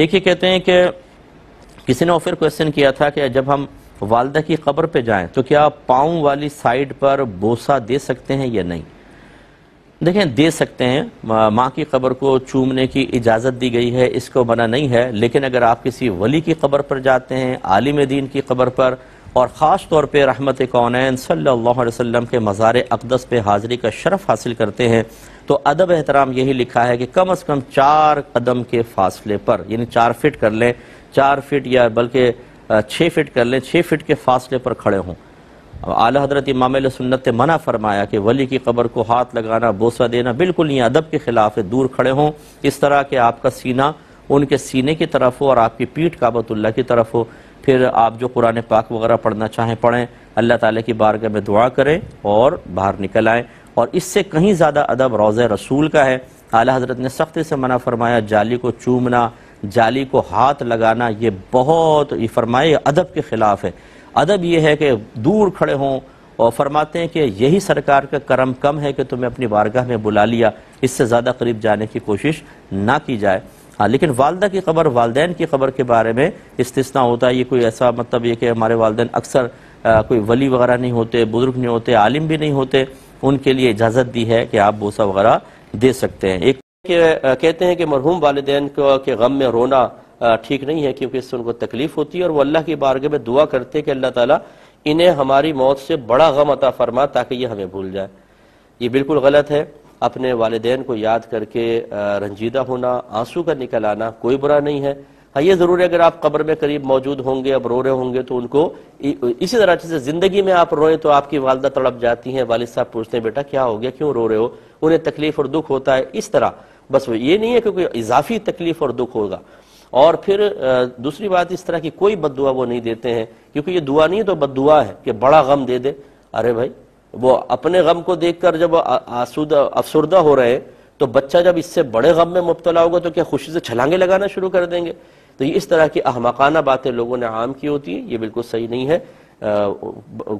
एक ही कहते हैं कि किसी ने फिर क्वेश्चन किया था कि जब हम वालदा की ख़बर पर जाएं तो क्या पाँव वाली साइड पर बोसा दे सकते हैं या नहीं देखें दे सकते हैं माँ की ख़बर को चूमने की इजाज़त दी गई है इसको मना नहीं है लेकिन अगर आप किसी वली की ख़बर पर जाते हैं आलिम दीन की खबर पर और ख़ास तौर पर रहमत कौन सल्ला वसम के मज़ार अकदस पर हाज़री का शरफ़ हासिल करते हैं तो अदब एहतराम यही लिखा है कि कम अज़ कम चार कदम के फासले पर यानी चार फिट कर लें चार फिट या बल्कि छः फिट कर लें छः फिट के फासले पर खड़े हों आला हजरत इमाम सुन्नत ने मना फरमाया कि वली की कबर को हाथ लगाना बोसा देना बिल्कुल नहीं अदब के ख़िलाफ़ है दूर खड़े हों इस तरह के आपका सीना उनके सीने की तरफ हो और आपकी पीठ काबतुल्ला की तरफ हो फिर आप जो कुरान पाक वगैरह पढ़ना चाहें पढ़ें अल्लाह ताला की बारगाह में दुआ करें और बाहर निकल आएँ और इससे कहीं ज़्यादा अदब रोज़ रसूल का है आला हज़रत ने सख्ती से मना फरमाया जाली को चूमना जाली को हाथ लगाना ये बहुत ये फरमाए अदब के ख़िलाफ़ है अदब ये है कि दूर खड़े हों और फरमाते हैं कि यही सरकार का करम कम है कि तुम्हें अपनी बारगाह में बुला लिया इससे ज़्यादा करीब जाने की कोशिश ना की जाए हाँ लेकिन वालदा की खबर वालदेन की खबर के बारे में इस्तना होता है ये कोई ऐसा मतलब ये कि हमारे वालदेन अक्सर कोई वली वगैरह नहीं होते बुज़ुर्ग नहीं होते आलिम भी नहीं होते उनके लिए इजाज़त दी है कि आप बोसा वगैरह दे सकते हैं एक कहते हैं कि मरहूम वाले के गम में रोना ठीक नहीं है क्योंकि इससे उनको तकलीफ होती है और वो अल्लाह की बारगे में दुआ करते हैं कि अल्लाह ताला इन्हें हमारी मौत से बड़ा गम अता फरमा ताकि ये हमें भूल जाए ये बिल्कुल गलत है अपने वालदेन को याद करके रंजीदा होना आंसू का निकल आना कोई बुरा नहीं है हाँ ये जरूर है अगर आप कब्र में करीब मौजूद होंगे अब रो रहे होंगे तो उनको इसी तरह से जिंदगी में आप रोए तो आपकी वालदा तड़प जाती है वालिद साहब पूछते हैं बेटा क्या हो गया क्यों रो रहे हो उन्हें तकलीफ और दुख होता है इस तरह बस वो ये नहीं है क्योंकि इजाफी तकलीफ और दुख होगा और फिर दूसरी बात इस तरह की कोई बद दुआ वो नहीं देते हैं क्योंकि ये दुआ नहीं तो बद दुआ है कि बड़ा गम दे दे अरे भाई वो अपने गम को कर जब आसुदा अफसरदा हो रहे हैं तो बच्चा जब इससे बड़े गम में मुबतला होगा तो क्या खुशी से छलांगे लगाना शुरू कर देंगे तो इस तरह की अहमकाना बातें लोगों ने आम की होती हैं ये बिल्कुल सही नहीं है आ,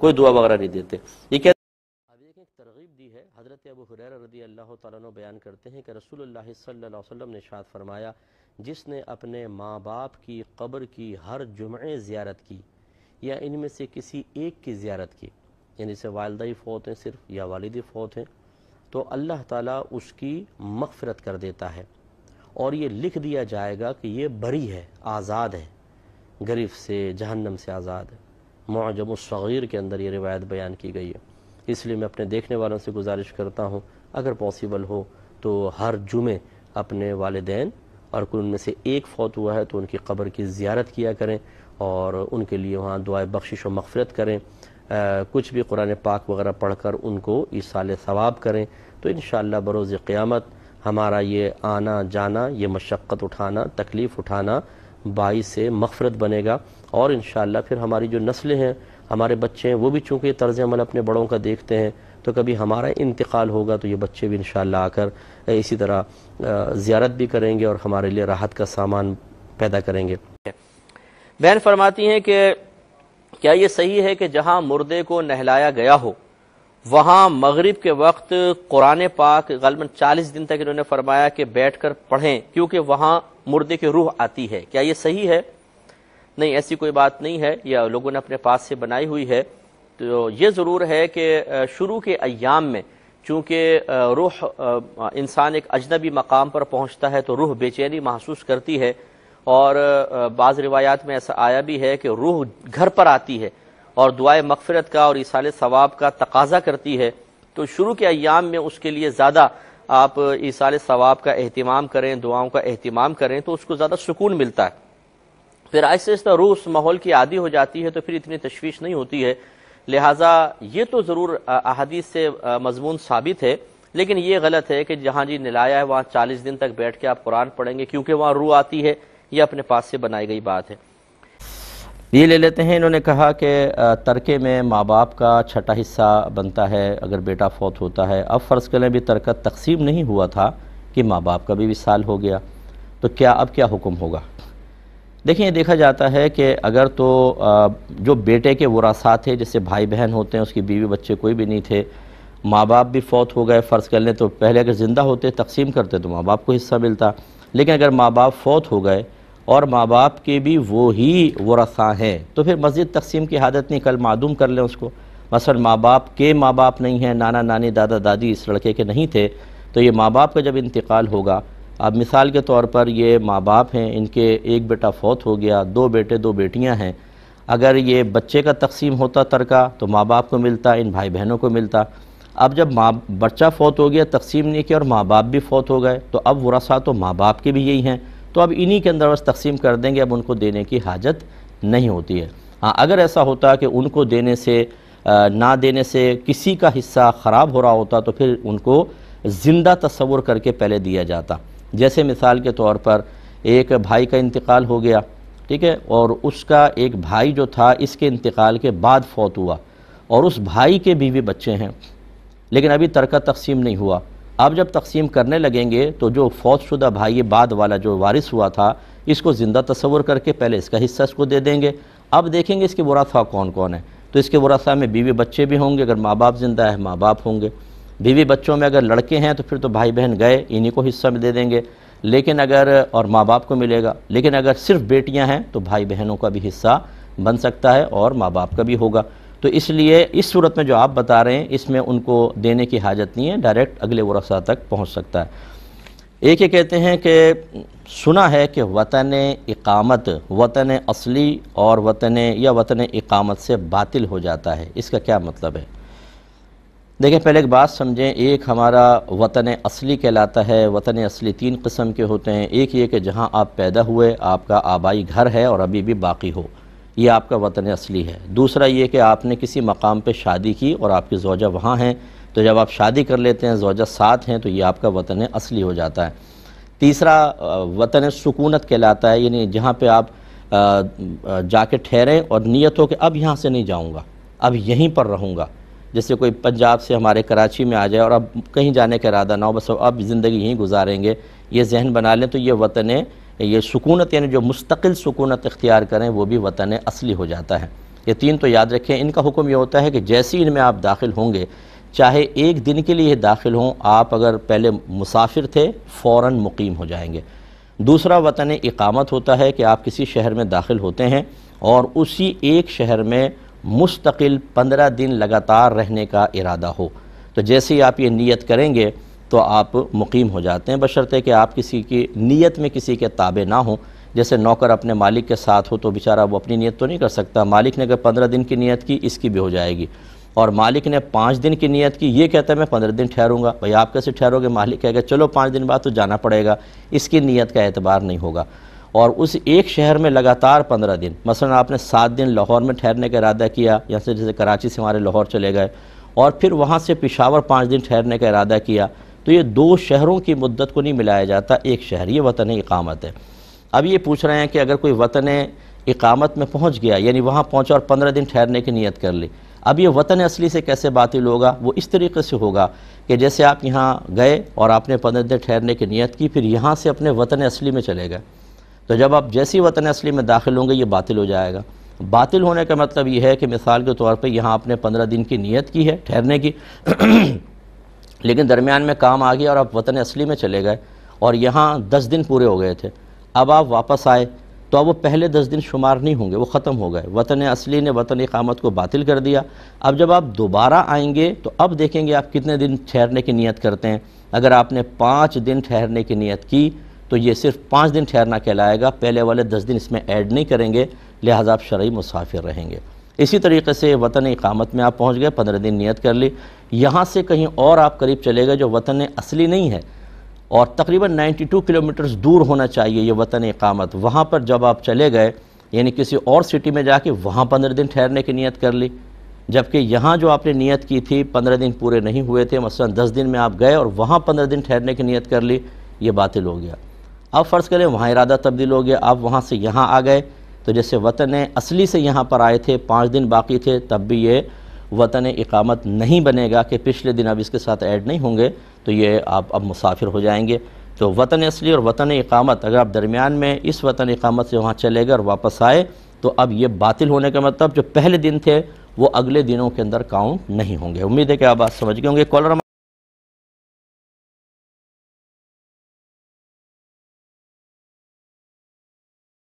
कोई दुआ वगैरह नहीं देते ये क्या तरगीब दी अबू हुरैर रदी अल्लाह तु बयान करते हैं कि रसूल ने शाद फरमाया जिसने अपने माँ बाप की कब्र की हर जुमे ज़्यारत की या इनमें से किसी एक की ज़्यारत की यानी से वालदा फ़ौत हैं सिर्फ या वालद फ़ौत हैं तो अल्लाह ताला उसकी मगफ़रत कर देता है और ये लिख दिया जाएगा कि ये बरी है आज़ाद है गरीफ से जहन्नम से आज़ाद है मुआजम के अंदर ये रिवायत बयान की गई है इसलिए मैं अपने देखने वालों से गुजारिश करता हूँ अगर पॉसिबल हो तो हर जुमे अपने वालदेन और कोई उनमें से एक फौत हुआ है तो उनकी कब्र की ज्यारत किया करें और उनके लिए वहाँ दुआ बख्शिश और मफ़रत करें आ, कुछ भी कुरान पाक वगैरह पढ़ कर उनको साल सवाब करें तो इन बरोज़ क़्यामत हमारा ये आना जाना ये मशक्क़त उठाना तकलीफ़ उठाना बाई से मफ़रत बनेगा और इन फिर हमारी जो नस्लें हैं हमारे बच्चे हैं वो भी चूँकि तर्ज अमल अपने बड़ों का देखते हैं तो कभी हमारा इंतकाल होगा तो ये बच्चे भी इन आकर इसी तरह ज़्यारत भी करेंगे और हमारे लिए राहत का सामान पैदा करेंगे बहन फरमाती हैं कि क्या ये सही है कि जहाँ मुर्दे को नहलाया गया हो वहाँ मगरिब के वक्त कुरान पाक गलमन चालीस दिन तक इन्होंने फरमाया कि बैठ कर पढ़ें क्योंकि वहाँ मुर्दे की रूह आती है क्या ये सही है नहीं ऐसी कोई बात नहीं है या लोगों ने अपने पास से बनाई हुई है तो ये ज़रूर है कि शुरू के अयाम में चूँकि रूह इंसान एक अजनबी मकाम पर पहुँचता है तो रूह बेचैनी महसूस करती है और बाज़ रिवायात में ऐसा आया भी है कि रूह घर पर आती है और दुआ मकफरत का और ईसाल सवाब का तकाजा करती है तो शुरू के अयाम में उसके लिए ज़्यादा आप ईसाल सवाब का अहतमाम करें दुआओं का अहतमाम करें तो उसको ज़्यादा सुकून मिलता है फिर आहिस्ता आहिस्ता रूह उस माहौल की आदि हो जाती है तो फिर इतनी तशवीश नहीं होती है लिहाजा ये तो ज़रूर अहादीस से मजमून साबित है लेकिन ये गलत है कि जहाँ जी नलाया है वहाँ चालीस दिन तक बैठ के आप कुरान पढ़ेंगे क्योंकि वहाँ रूह आती है यह अपने पास से बनाई गई बात है ये ले लेते हैं इन्होंने कहा कि तरके में माँ बाप का छठा हिस्सा बनता है अगर बेटा फौत होता है अब फ़र्ज़ करें भी तरका तकसीम नहीं हुआ था कि माँ बाप का भी विसाल हो गया तो क्या अब क्या हुक्म होगा देखिए ये देखा जाता है कि अगर तो जो बेटे के वरासा थे जैसे भाई बहन होते हैं उसकी बीवी बच्चे कोई भी नहीं थे माँ बाप भी फौत हो गए फ़र्ज़ कर लें तो पहले अगर ज़िंदा होते तकसीम करते तो माँ बाप को हिस्सा मिलता लेकिन अगर माँ बाप फौत हो गए और माँ बाप के भी वो ही वसा हैं तो फिर मस्जिद तकसीम की हादत नहीं कल मदूम कर लें उसको मसल माँ बाप के माँ बाप नहीं हैं नाना नानी दादा दादी इस लड़के के नहीं थे तो ये माँ बाप का जब इंतकाल होगा अब मिसाल के तौर पर ये माँ बाप हैं इनके एक बेटा फौत हो गया दो बेटे दो बेटियाँ हैं अगर ये बच्चे का तकसीम होता तरका तो माँ बाप को मिलता इन भाई बहनों को मिलता अब जब माँ बच्चा फौत हो गया तकसीम नहीं किया और माँ बाप भी फौत हो गए तो अब वसा तो माँ बाप के भी यही हैं तो अब इन्हीं के अंदर बस तकसीम कर देंगे अब उनको देने की हाजत नहीं होती है हाँ अगर ऐसा होता कि उनको देने से ना देने से किसी का हिस्सा ख़राब हो रहा होता तो फिर उनको ज़िंदा तस्वुर करके पहले दिया जाता जैसे मिसाल के तौर पर एक भाई का इंतकाल हो गया ठीक है और उसका एक भाई जो था इसके इंतकाल के बाद फौत हुआ और उस भाई के बीवी बच्चे हैं लेकिन अभी तरका तकसीम नहीं हुआ अब जब तकसीम करने लगेंगे तो जो फौज शुदा भाई बाद वाला जो वारिस हुआ था इसको ज़िंदा तस्वर करके पहले इसका हिस्सा इसको दे देंगे अब देखेंगे इसके वरासा कौन कौन है तो इसके वरासा में बीवी बच्चे भी होंगे अगर माँ बाप ज़िंदा है माँ बाप होंगे बीवी बच्चों में अगर लड़के हैं तो फिर तो भाई बहन गए इन्हीं को हिस्सा में दे देंगे लेकिन अगर और माँ बाप को मिलेगा लेकिन अगर सिर्फ बेटियाँ हैं तो भाई बहनों का भी हिस्सा बन सकता है और माँ बाप का भी होगा तो इसलिए इस सूरत में जो आप बता रहे हैं इसमें उनको देने की हाजत नहीं है डायरेक्ट अगले वर्षा तक पहुँच सकता है एक ये कहते हैं कि सुना है कि वतन इकामत वतन असली और वतन या वतन इकामत से बातिल हो जाता है इसका क्या मतलब है देखें पहले एक बात समझें एक हमारा वतन असली कहलाता है वतन असली तीन कस्म के होते हैं एक ये कि जहाँ आप पैदा हुए आपका आबाई घर है और अभी भी बाकी हो ये आपका वतन असली है दूसरा ये कि आपने किसी मकाम पे शादी की और आपकी जोजा वहाँ हैं तो जब आप शादी कर लेते हैं जोजा साथ हैं तो ये आपका वतन असली हो जाता है तीसरा वतन सुकूनत कहलाता है यानी जहाँ पे आप जाके ठहरें और नीयत हो कि अब यहाँ से नहीं जाऊँगा अब यहीं पर रहूँगा जैसे कोई पंजाब से हमारे कराची में आ जाए और अब कहीं जाने का इरादा ना हो बस अब ज़िंदगी यहीं गुजारेंगे ये जहन बना लें तो ये वतन ये सुकूनत यानी जो मुस्तकिल सुकूनत इख्तियार करें वो भी वतन असली हो जाता है ये तीन तो याद रखें इनका हुक्म ये होता है कि जैसे ही इनमें आप दाखिल होंगे चाहे एक दिन के लिए दाखिल हों आप अगर पहले मुसाफिर थे फ़ौर मुकीम हो जाएंगे दूसरा वतन इकामत होता है कि आप किसी शहर में दाखिल होते हैं और उसी एक शहर में मुस्तकिल पंद्रह दिन लगातार रहने का इरादा हो तो जैसे ही आप ये नीयत करेंगे तो आप मुकीम हो जाते हैं बशर्ते कि आप किसी की नीयत में किसी के ताबे ना हों जैसे नौकर अपने मालिक के साथ हो तो बेचारा वो अपनी नीयत तो नहीं कर सकता मालिक ने अगर पंद्रह दिन की नीयत की इसकी भी हो जाएगी और मालिक ने पाँच दिन की नीयत की ये कहता है मैं पंद्रह दिन ठहरूंगा भाई आप कैसे ठहरोगे मालिक कहेगा चलो पाँच दिन बाद तो जाना पड़ेगा इसकी नीयत का एतबार नहीं होगा और उस एक शहर में लगातार पंद्रह दिन मसलन आपने सात दिन लाहौर में ठहरने का इरादा किया यहाँ से जैसे कराची से हमारे लाहौर चले गए और फिर वहाँ से पिशावर पाँच दिन ठहरने का इरादा किया तो ये दो शहरों की मुद्दत को नहीं मिलाया जाता एक शहर ये वतन इकामत है अब ये पूछ रहे हैं कि अगर कोई वतन इकामत में पहुँच गया यानी वहाँ पहुँचा और पंद्रह दिन ठहरने की नीयत कर ली अब ये वतन असली से कैसे बातिल होगा वो इस तरीके से होगा कि जैसे आप यहाँ गए और आपने पंद्रह दिन ठहरने की नीयत की फिर यहाँ से अपने वतन असली में चले गए तो जब आप जैसी वतन असली में दाखिल होंगे ये बातिल हो जाएगा बातिल होने का मतलब ये है कि मिसाल के तौर पे यहाँ आपने पंद्रह दिन की नीयत की है ठहरने की लेकिन दरमियान में काम आ गया और आप वतन असली में चले गए और यहाँ दस दिन पूरे हो गए थे अब आप वापस आए तो अब वो पहले दस दिन शुमार नहीं होंगे वो ख़त्म हो गए वतन असली ने वतन इकामत को बातिल कर दिया अब जब आप दोबारा आएंगे तो अब देखेंगे आप कितने दिन ठहरने की नीयत करते हैं अगर आपने पाँच दिन ठहरने की नीयत की तो ये सिर्फ पाँच दिन ठहरना कहलाएगा पहले वाले दस दिन इसमें ऐड नहीं करेंगे लिहाजा आप शरा मुसाफिर रहेंगे इसी तरीके से वतन इकामत में आप पहुँच गए पंद्रह दिन नियत कर ली यहाँ से कहीं और आप करीब चले गए जो वतन असली नहीं है और तकरीबन 92 किलोमीटर्स दूर होना चाहिए ये वतन इकामत वहाँ पर जब आप चले गए यानी किसी और सिटी में जाके वहाँ पंद्रह दिन ठहरने की नीयत कर ली जबकि यहाँ जो आपने नीयत की थी पंद्रह दिन पूरे नहीं हुए थे मसलन दस दिन में आप गए और वहाँ पंद्रह दिन ठहरने की नीयत कर ली ये बातिल हो गया अब फ़र्ज़ करें वहाँ इरादा तब्दील हो गया आप वहाँ से यहाँ आ गए तो जैसे वतन असली से यहाँ पर आए थे पाँच दिन बाकी थे तब भी ये वतन इकामत नहीं बनेगा कि पिछले दिन अब इसके साथ ऐड नहीं होंगे तो ये आप अब मुसाफिर हो जाएंगे तो वतन असली और वतन इकामत अगर आप दरमियान में इस वतन इकामत से वहाँ चले गए और वापस आए तो अब ये बातिल होने का मतलब जो पहले दिन थे वो अगले दिनों के अंदर काउंट नहीं होंगे उम्मीद है कि आप बात समझ गए होंगे कॉलर